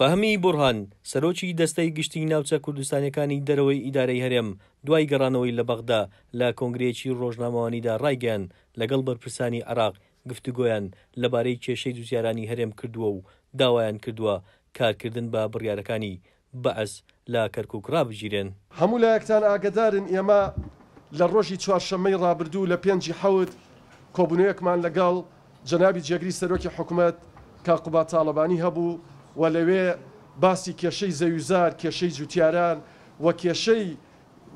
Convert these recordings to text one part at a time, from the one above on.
فەهمی بورهان سەرۆکی دەستەی گشتی ناوچە کوردستانەکانی دەرەوەی ئیدارەی هەرێم دوای گەڕانەوەی لە بەغدا لە کۆنگرێکی ڕۆژنامەوانیدا ڕایگەیان لەگەڵ بەرپرسانی عراق گفتوگۆیان لەبارەی کێشەی دوزیارانی هەرێم کردووە و داوایان کردووە کارکردن بە بڕیارەکانی بەعس لە کەرککرا بژیرێن هەموو لایەکتان ئاگدارن ئێمە لە ڕۆژی چوارشەمەی ڕابردوو لە پێنجی حەوت کۆبنەیەکمان لەگەڵ جەنابی جێگری سەرۆکی حکوومەت کاقوبات تاالبانی هەبوو و لەوێ باسی کێشەی زەویزار کێشەی جوتیاران و کێشەی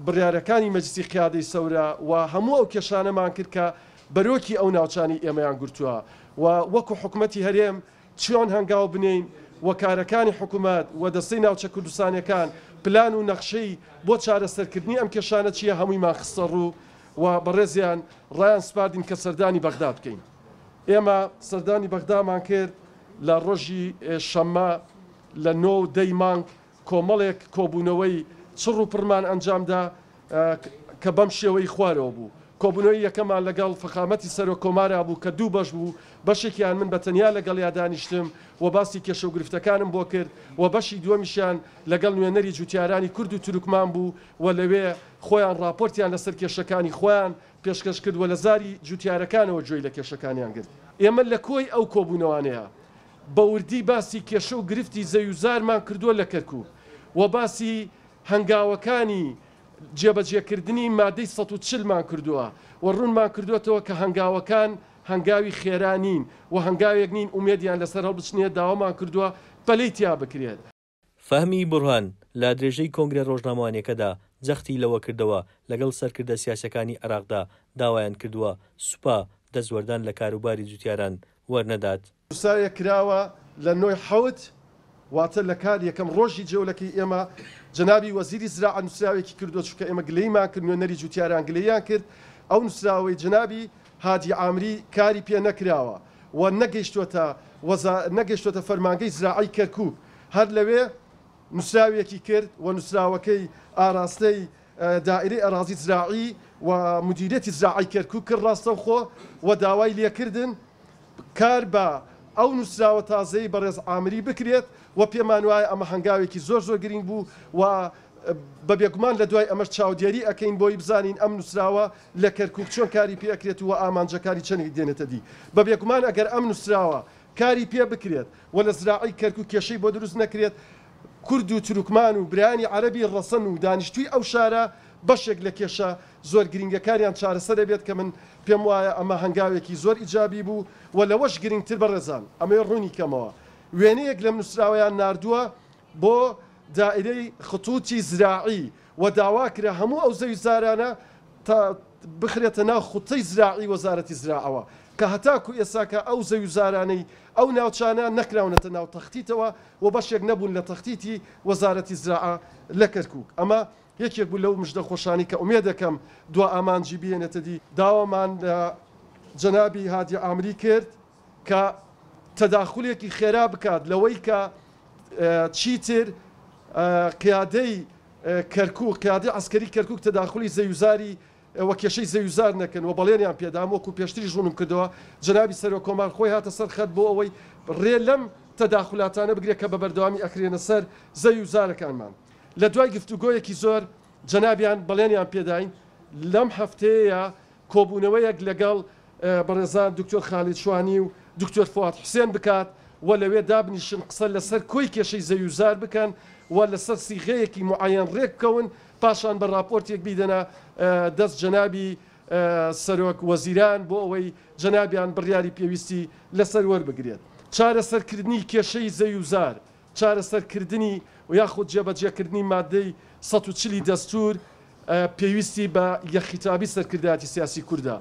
بڕارەکانی مەجلسی قیادەی سەورە و هەموو ئەو کێشانەمان کرد کە بەرۆکی ئەو ناوچانی ئێمەیان گرتووە و وەکو حکوومەتتی هەرێم چۆن هەنگاو بنین و کارەکانی حکوومەت و دەستەی ناوچە کوردستانەکان پلان و نەخشەی بۆ چارەسەرکردنی ئەم کێشانە چییە هەموویمان خستە ڕوو و بەڕێزیان ڕایان سپاردین کە سەردانی بەغدا بکەین. ئێمە سەردانی بەغدامان کرد لە ڕۆژی شەممە لە نۆ دەی مانگ کۆمەڵێک کۆبوونەوەی چڕ و پڕمان ئەنجامدا کە بەم شێوەی خوارەوە بوو. کۆبنەوەی یەکەمان لەگەڵ فخامەتی سەرۆ کۆمارا بوو کە دوو بەش بوو بەشێکیان من بە تەنیا لەگەڵ یادانیشتم و باسی کێشە و گرفتەکانم بۆ کرد و بەشی دووەمیشیان لەگەڵ نوێنەری جوتیارانی کورد و تورکمان بوو و لەوێ خۆیان راپۆرتیان لەسەر کێشەکانی خۆیان پێشکەش کردووە لە زاری جوتیارەکانەوە جوێی لە کێشەکانیان گرت. ئێمە لە کۆی ئەو کۆبوونەوانەیە بەوردی باسی کێشە و گرفتی زەویزارمان کردووە لە کەرکوو و باسی هەنگاوەکانی جێبەجێکردنی مادەی 1940مان کردووە و ڕوونمان کردوێتەوە کە هەنگاوەکان هەنگاوی خێرانین و هەنگاوێک نین ئومێدیان لەسەر هەڵبچنیە داوامان کردووە پەلەی تیا بکرێت. فەهمی بڕوان لا درێژەی کۆنگرە ڕۆژناموانەکەدا جەختی لەوە کردەوە لەگەڵ سەرکردە سیاسەکانی عراقدا داوایان کردووە سوپا دەزوەردان لە کاروباری جوتیاران وەرنەدات. قورسایە کراوە لە نۆی حەوت واتە لە کار یەکەم ڕۆژی جەولەکەی ئێمە جنابی وەزیری زرا نووسراوێکی کردو چکە ئێمە گلەیمان کرد نوێنەری جوتیاران گلەیان کرد ئەو نووسراوەی جنابی هادی ئامری کاری پێ نەکراوە و نەگەیشتوتە نەگەشتوتە فەرمانگەی زراعی کەرکوب هەر لەوێ نووسراوێکی کرد و نووسراوەکەی ئاراستەی دائری ئەراازی زراعی و مدیرەتی زراعی کەرکوب کرد ڕاستەوخۆ و داوای لێکردن کار بە ئەو نووسراوە تازەی بەڕێز ئامری بکرێت و پێمان وایە ئەمە هەنگاوێکی زۆر زۆر گرنگ بوو و بە بێگومان لە دوای ئەمەش چاودێری ئەەکەین بۆی بزانین ئەم نووسراوە لە کەرکک چۆن کاری پێکرێت و ئامانجەکانی چەندی دێنێتە دی بە بێگومان ئەگەر ئەم نووسراوە کاری پێ بکرێت و لە زراعی کەرک و کێشەی بۆ دروست نەکرێت کورد و تروکمان و برانی عەربی ڕەسەن و دانیشتوی ئەو شارە بەشێک لە کێشە زۆر گرنگەکانیان چارەسەرە بێت کە من پێم وایە ئەمە هەنگاوێکی زۆر ئیجابی بوو و لەوەش گرنگتر بەڕێزان ئەمەی ڕوونی کەمەوە وێنەیەک لەم نووسراویان نردووە بۆ دائرەی خطوتی زراعی و داواکرە هەموو ئەو زەوی زارانە تا بخرێتە ناو خوتەی زراعی وەزارەتی زراعەوە کە هەتاکو ئێساکە ئەو زەوی زارانەی ئەو ناوچانە نەکراونەتە ناو تەختیتەوە و بەشێک نەبوون لە تەختیتی وەزارەتی زراعە لە کەرکک ئەمە یەکێک بوو لەو مشدە خۆشانی کە ئومێ دەکەم دو ئامانجی بێنێتە دی داوامان جەنابی هادی ئامری کرد کە تەداخولێکی خێرا بکات لەوەی کە چیتر قیادەی کەرکک قیادی ئەسکەری کەرکک تەداخلی زەویزاری وە کێشەی زەویزار نەکەن و بەڵێنیان پێدام وەکو پێشتری ژوونم کردەوە جنابی سەرۆ کۆمان خۆی هاتە سەر خەت بۆ ئەوەی ڕێ لەم تەداخلاتانە بگرێت کە بە بەردەوامی ئەکرێنە سەر زەویزارەکانمان. لە دوای گفتوگۆیەکی زۆر جەنابیان بەڵێنیان پێداین لەم هەفتەیە کۆبوونەوەیەک لەگەڵ بەڕێزان دکتۆر خالی چوانی و دکتۆر فات حوسێن بکات و لەوێ دابنیشن قسە لەسەر کۆی کێشەی زەویزار بکەن و لەسەر سیغەیەکی معایەن ڕێککەون پاشان بە راپۆرتێک بیدەنا دەست جەنابی سەرۆک وەزیران بۆ ئەوەی جەنابیان بڕیاری پێویستی لەسەر وەربگرێت چارەسەرکردنی کێشەی زەویزار. چارەسەرکردنی و یاخود جێبەجێکردنی مادەی ١چلی دەستور پێویستی بە یەخیتابی سەرکردایەتی سیاسی کووردا.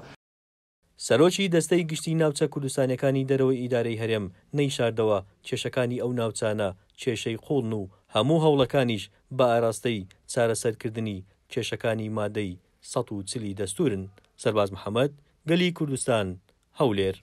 سەرۆکی دەستەی گشتی ناوچە کوردستانەکانی دەرەوەی ئیدارەی هەرێم نەیشاردەوە کێشەکانی ئەو ناوچانە کێشەی قوڵن و هەموو هەوڵەکانیش بە ئاراستەی چارەسەرکردنی کێشەکانی مادەی ١ چلی دەستورن سەرباز محەممەد گەلی کوردستان هەولێر.